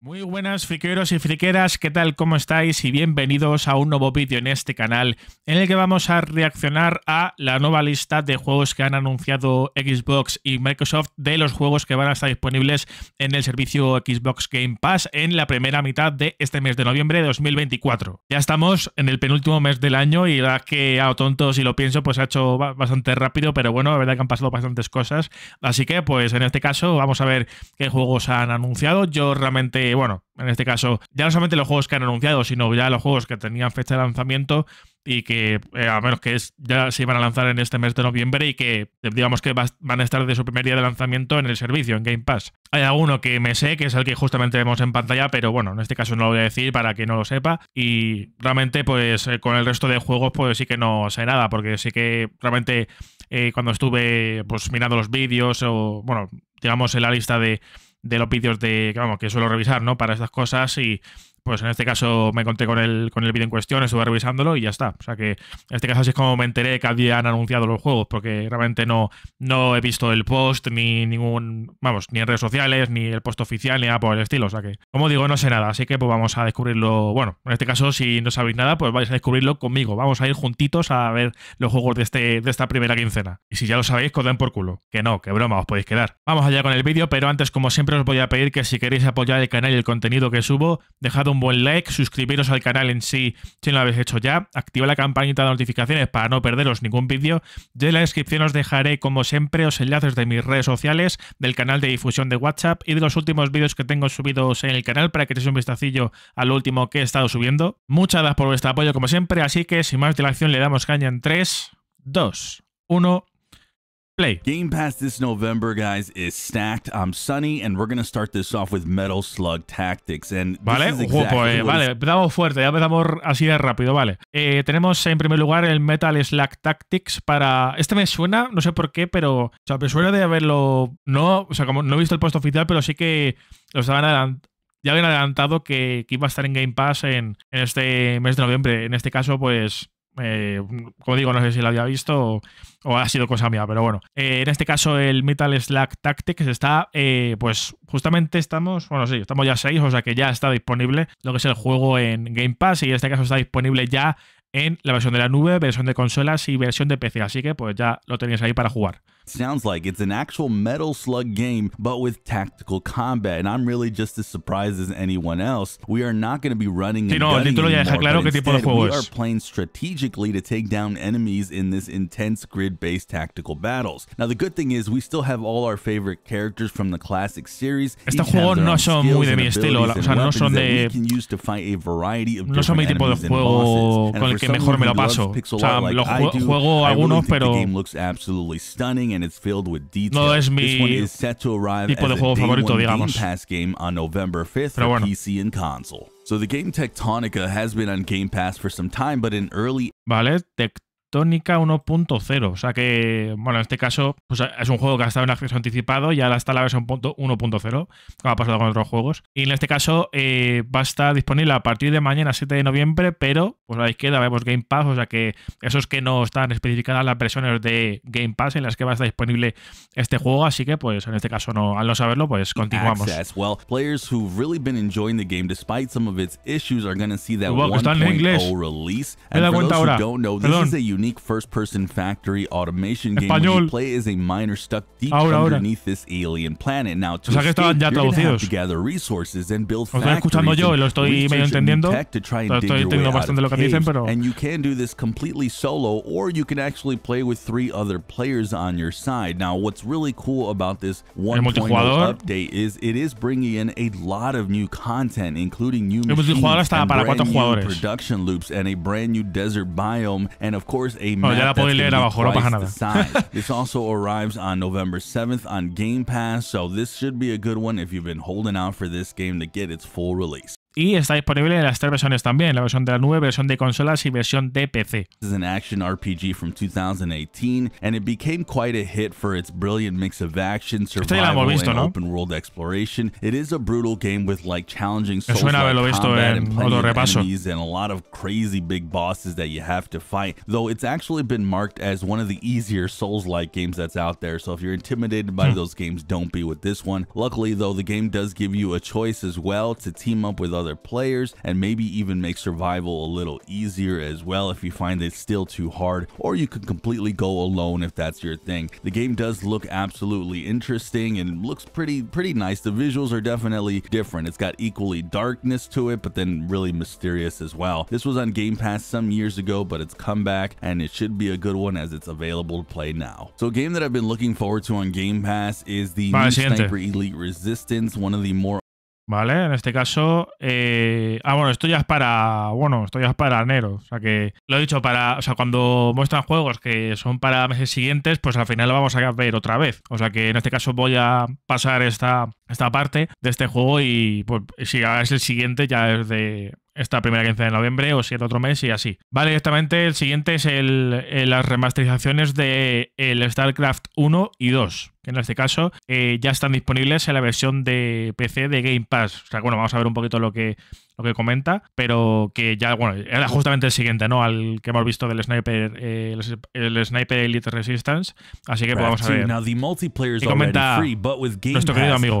Muy buenas friqueros y friqueras, ¿qué tal? ¿Cómo estáis? Y bienvenidos a un nuevo vídeo en este canal en el que vamos a reaccionar a la nueva lista de juegos que han anunciado Xbox y Microsoft de los juegos que van a estar disponibles en el servicio Xbox Game Pass en la primera mitad de este mes de noviembre de 2024. Ya estamos en el penúltimo mes del año y la que a tontos si lo pienso pues ha hecho bastante rápido, pero bueno, la verdad que han pasado bastantes cosas. Así que pues en este caso vamos a ver qué juegos han anunciado. Yo realmente bueno, en este caso, ya no solamente los juegos que han anunciado, sino ya los juegos que tenían fecha de lanzamiento y que, eh, a menos que ya se iban a lanzar en este mes de noviembre y que, digamos que van a estar de su primer día de lanzamiento en el servicio, en Game Pass. Hay alguno que me sé, que es el que justamente vemos en pantalla, pero bueno, en este caso no lo voy a decir para que no lo sepa. Y realmente, pues eh, con el resto de juegos, pues sí que no sé nada, porque sí que realmente eh, cuando estuve pues mirando los vídeos o, bueno, digamos en la lista de de los vídeos de, vamos, que suelo revisar, ¿no? Para estas cosas y pues en este caso me conté con el, con el vídeo en cuestión, estuve revisándolo y ya está. O sea que en este caso así es como me enteré que habían anunciado los juegos, porque realmente no, no he visto el post, ni ningún, vamos, ni en redes sociales, ni el post oficial, ni nada por el estilo. O sea que, como digo, no sé nada, así que pues vamos a descubrirlo. Bueno, en este caso, si no sabéis nada, pues vais a descubrirlo conmigo. Vamos a ir juntitos a ver los juegos de, este, de esta primera quincena. Y si ya lo sabéis, coden por culo. Que no, que broma, os podéis quedar. Vamos allá con el vídeo, pero antes, como siempre, os voy a pedir que si queréis apoyar el canal y el contenido que subo, dejad un buen like, suscribiros al canal en sí si no lo habéis hecho ya, activa la campanita de notificaciones para no perderos ningún vídeo. Yo en la descripción os dejaré, como siempre, los enlaces de mis redes sociales, del canal de difusión de WhatsApp y de los últimos vídeos que tengo subidos en el canal para que echéis un vistacillo al último que he estado subiendo. Muchas gracias por vuestro apoyo, como siempre, así que sin más dilación le damos caña en 3, 2, 1... Game Pass this November, guys, is stacked. I'm Sunny, and we're going start this off with Metal Slug Tactics. And vale, pues, vale, empezamos fuerte, ya empezamos así de rápido, vale. Eh, tenemos en primer lugar el Metal Slug Tactics para... Este me suena, no sé por qué, pero... O sea, me suena de haberlo... No, o sea, como no he visto el puesto oficial, pero sí que lo estaban ya habían adelantado que, iba a estar en Game Pass en, en, este mes de noviembre. En este caso, pues eh, como digo, no sé si lo había visto o, ha sido cosa mía, pero bueno. Eh, en este caso, el Metal Slack Tactics está, eh, pues justamente estamos, bueno, sí, estamos ya seis o sea que ya está disponible lo que es el juego en Game Pass y en este caso está disponible ya en la versión de la nube, versión de consolas y versión de PC, así que pues ya lo tenéis ahí para jugar. Sounds like it's an actual Metal Slug game, but with tactical combat, and I'm really just as surprised as anyone else. We are not going to be running. Sí, no, el título ya We are playing strategically to take down enemies in this intense grid-based tactical battles. Now, the good thing is we still have all our favorite characters from the classic series. Estos juegos no son muy de mi estilo, o sea, no son de. No son mi tipo de juego con el que mejor me lo paso. O sea, los juego algunos, pero and it's filled with detail. No es mi this one is set to arrive as a day favorito, one Game Pass game on November 5th Pero for bueno. PC and console. So the game Tectonica has been on Game Pass for some time, but in early Vale, Tect Tónica 1.0. O sea que, bueno, en este caso pues, es un juego que ha estado en acceso anticipado y ahora está la versión 1.0, como ha pasado con otros juegos. Y en este caso eh, va a estar disponible a partir de mañana, 7 de noviembre, pero pues a la izquierda vemos Game Pass, o sea que esos que no están especificadas las versiones de Game Pass en las que va a estar disponible este juego, así que pues en este caso no, al no saberlo, pues continuamos. unique first-person factory automation game where you play as a miner stuck deep ahora, underneath ahora. this alien planet. Now, to o sea escape, you're have to gather resources and build factories yo, and tech to try and dig your way out of caves. Dicen, pero... And you can do this completely solo, or you can actually play with three other players on your side. Now, what's really cool about this 1.0 update is it is bringing in a lot of new content, including new machines, and brand new production loops, and a brand new desert biome, and of course, a oh, map ya la leer abajo, no pasa nada. this also arrives on November 7th on Game Pass, so this should be a good one if you've been holding out for this game to get its full release. Y está disponible en las tres versiones también, la versión de la nube, versión de consolas y versión de PC. This is an action RPG from 2018 and it became quite a hit for its brilliant mix of action, este survival and open world exploration. It is a brutal game with like challenging souls combat and and a lot of crazy big bosses that you have to fight. Though it's actually been marked as one of the easier Souls-like games that's out there. So if you're intimidated by hmm. those games, don't be with this one. Luckily though, the game does give you a choice as well to team up with other other players and maybe even make survival a little easier as well if you find it still too hard or you can completely go alone if that's your thing. The game does look absolutely interesting and looks pretty pretty nice. The visuals are definitely different. It's got equally darkness to it but then really mysterious as well. This was on Game Pass some years ago but it's come back and it should be a good one as it's available to play now. So a game that I've been looking forward to on Game Pass is the Sniper Elite Resistance, one of the more ¿Vale? En este caso. Eh, ah, bueno, esto ya es para. Bueno, esto ya es para enero. O sea que. Lo he dicho, para. O sea, cuando muestran juegos que son para meses siguientes, pues al final lo vamos a ver otra vez. O sea que en este caso voy a pasar esta, esta parte de este juego y pues, si es el siguiente ya es de, esta primera quince de noviembre o si el otro mes y así. Vale, directamente el siguiente es el, eh, las remasterizaciones de el StarCraft 1 y 2, que en este caso eh, ya están disponibles en la versión de PC de Game Pass. O sea, bueno, vamos a ver un poquito lo que lo que comenta, pero que ya, bueno, era justamente el siguiente, ¿no? Al que hemos visto del Sniper, eh, el, Sniper Elite Resistance. Así que pues, vamos a ver. Now, the multiplayer y comenta free, but with Game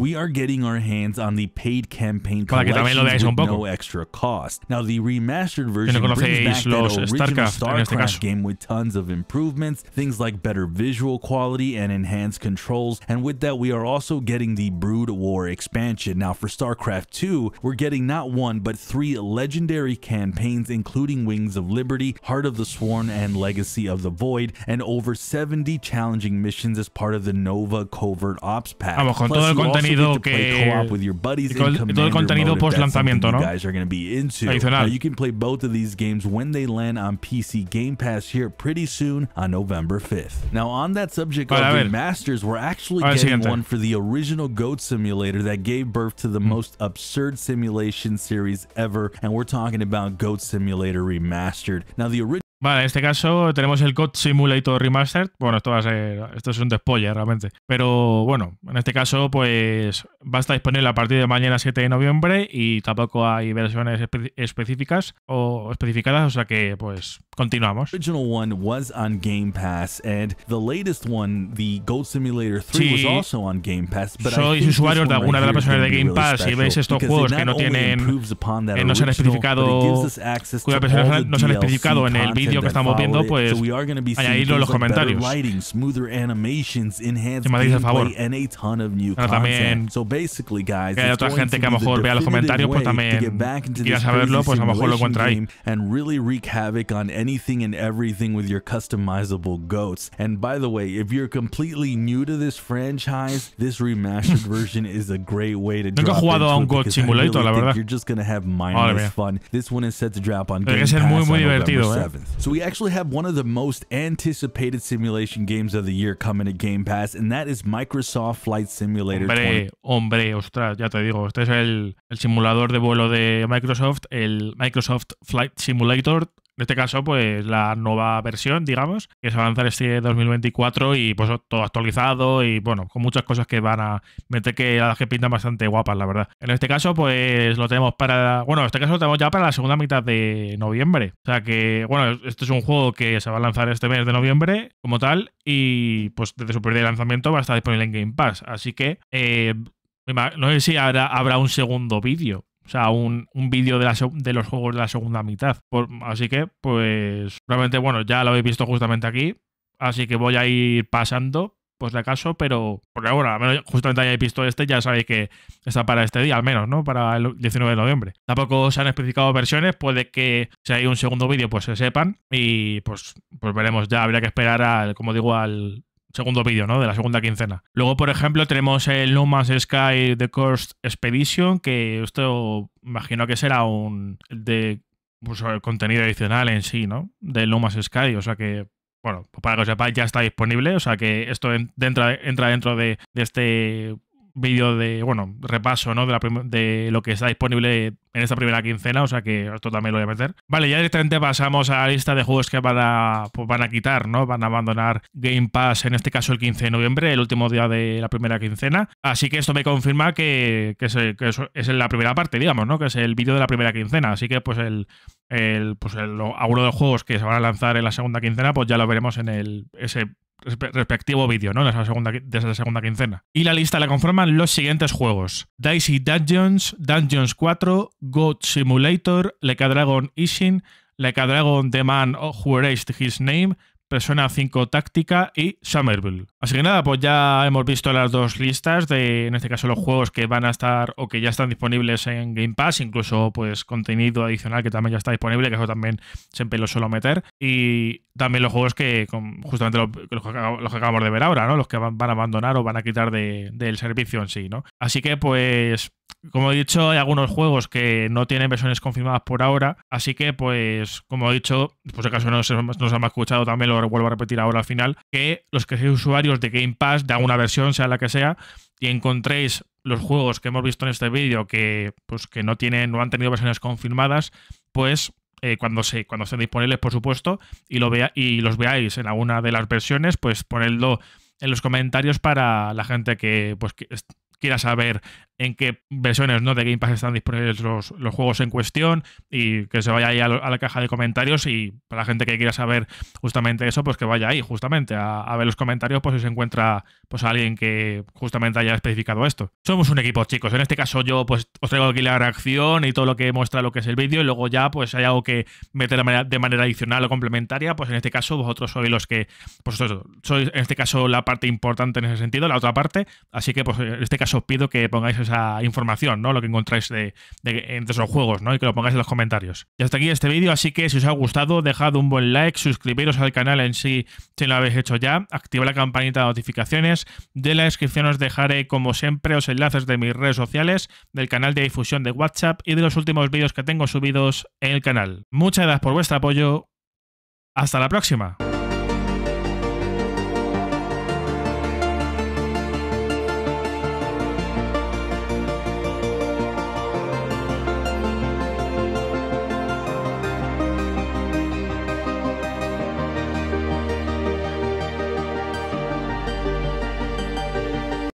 We are getting our hands on the paid campaign para que No extra cost. Now, the remastered version si no conocéis los StarCraft, StarCraft en este caso. game with tons of improvements, things like better visual quality and enhanced controls, and with that we are also getting the Brood War expansion. Now, for StarCraft 2, we're getting not one but three legendary campaigns including Wings of Liberty, Heart of the Sworn, and Legacy of the Void, and over 70 challenging missions as part of the Nova Covert Ops Pack. Vamos, con Plus, todo el co-op with your buddies y todo, todo el contenido ¿no? You guys are going to be into. Now, you can play both of these games when they land on PC Game Pass here pretty soon on November 5th. Now, on that subject Para of remasters, we're actually getting one for the original Goat Simulator that gave birth to the mm. most absurd simulation series series ever, and we're talking about Goat Simulator Remastered. Now, the original Vale, en este caso tenemos el Code Simulator Remastered. Bueno, esto va a ser. Esto es un despolle realmente. Pero bueno, en este caso, pues va a estar disponible a partir de mañana 7 de noviembre. Y tampoco hay versiones específicas o especificadas. O sea que, pues, continuamos. original one Game sois usuarios de alguna de las personas de Game Pass y veis estos juegos que no tienen. no se han especificado. Cuyas personas no se han especificado en el vídeo vídeo que estamos viendo, pues añadidlo en los comentarios. Si me hacéis el favor. Bueno, también que hay otra gente que a lo mejor vea los comentarios, pues también quiera saberlo, pues a lo mejor lo encuentra ahí. And everything with your customizable goats and by the way, if you're completely new to this franchise, this remastered version is a great way to Nunca jugado a un Goat Simulator, la verdad. You're just gonna have mindless fun. This one is set to drop on Game Pass muy, muy divertido, on November 7th. Eh? So we actually have one of the most anticipated simulation games of the year coming to Game Pass, and that is Microsoft Flight Simulator. Hombre, 20. hombre, ostras, ya te digo, este es el, el simulador de vuelo de Microsoft, el Microsoft Flight Simulator En este caso, pues la nueva versión, digamos, que se va a lanzar este 2024 y pues todo actualizado y bueno, con muchas cosas que van a meter que que pintan bastante guapas, la verdad. En este caso, pues lo tenemos para, bueno, en este caso lo tenemos ya para la segunda mitad de noviembre. O sea que, bueno, este es un juego que se va a lanzar este mes de noviembre como tal y pues desde su primer lanzamiento va a estar disponible en Game Pass. Así que... Eh, no sé si habrá un segundo vídeo, o sea, un, vídeo de, los juegos de la segunda mitad. así que, pues, realmente, bueno, ya lo habéis visto justamente aquí. Así que voy a ir pasando, pues de acaso, pero porque ahora, al menos justamente hayáis visto este, ya sabéis que está para este día, al menos, ¿no? Para el 19 de noviembre. Tampoco se han especificado versiones, puede que si hay un segundo vídeo, pues se sepan y pues, pues veremos, ya habría que esperar, al, como digo, al segundo vídeo, ¿no? De la segunda quincena. Luego, por ejemplo, tenemos el No Man's Sky The Coast Expedition, que esto imagino que será un de pues, contenido adicional en sí, ¿no? De No Man's Sky, o sea que bueno, pues para que os sepáis, ya está disponible. O sea que esto entra, entra dentro de este vídeo de, bueno, repaso, ¿no? De, la de lo que está disponible en esta primera quincena, o sea que esto también lo voy a meter. Vale, ya directamente pasamos a la lista de juegos que van a, pues van a quitar, ¿no? Van a abandonar Game Pass, en este caso el 15 de noviembre, el último día de la primera quincena. Así que esto me confirma que, que, es, que es, la primera parte, digamos, ¿no? Que es el vídeo de la primera quincena. Así que pues el... el pues el, alguno de los juegos que se van a lanzar en la segunda quincena, pues ya lo veremos en el, ese respectivo vídeo, ¿no? Desde la, segunda, segunda quincena. Y la lista la conforman los siguientes juegos: Dicey Dungeons, Dungeons 4, Goat Simulator, Dragon Ishin, Dragon The Man Who Erased His Name, Persona 5 Táctica y Summerville. Así que nada, pues ya hemos visto las dos listas de, en este caso, los juegos que van a estar o que ya están disponibles en Game Pass, incluso pues contenido adicional que también ya está disponible, que eso también siempre lo suelo meter. Y también los juegos que, justamente los, que acabamos de ver ahora, ¿no? Los que van, a abandonar o van a quitar del servicio en sí, ¿no? Así que pues como he dicho, hay algunos juegos que no tienen versiones confirmadas por ahora, así que pues, como he dicho, por si acaso nos, nos han escuchado también vuelvo a repetir ahora al final, que los que seáis usuarios de Game Pass, de alguna versión, sea la que sea, y encontréis los juegos que hemos visto en este vídeo que, pues, que no, tienen, no han tenido versiones confirmadas, pues eh, cuando, se, cuando estén disponibles, por supuesto, y, lo vea, y los veáis en alguna de las versiones, pues ponedlo en los comentarios para la gente que, pues, que quiera saber en qué versiones de Game Pass están disponibles los, juegos en cuestión y que se vaya ahí a, la caja de comentarios y para la gente que quiera saber justamente eso, pues que vaya ahí justamente a, ver los comentarios pues si se encuentra pues alguien que justamente haya especificado esto. Somos un equipo chicos, en este caso yo pues os traigo aquí la reacción y todo lo que muestra lo que es el vídeo y luego ya pues hay algo que meter de manera, adicional o complementaria, pues en este caso vosotros sois los que, pues vosotros, sois en este caso la parte importante en ese sentido, la otra parte, así que pues en este caso os pido que pongáis esa información, ¿no? Lo que encontráis de, esos juegos, ¿no? Y que lo pongáis en los comentarios. Y hasta aquí este vídeo, así que si os ha gustado, dejad un buen like, suscribiros al canal en sí si no lo habéis hecho ya, activa la campanita de notificaciones. De la descripción os dejaré, como siempre, los enlaces de mis redes sociales, del canal de difusión de WhatsApp y de los últimos vídeos que tengo subidos en el canal. Muchas gracias por vuestro apoyo. Hasta la próxima.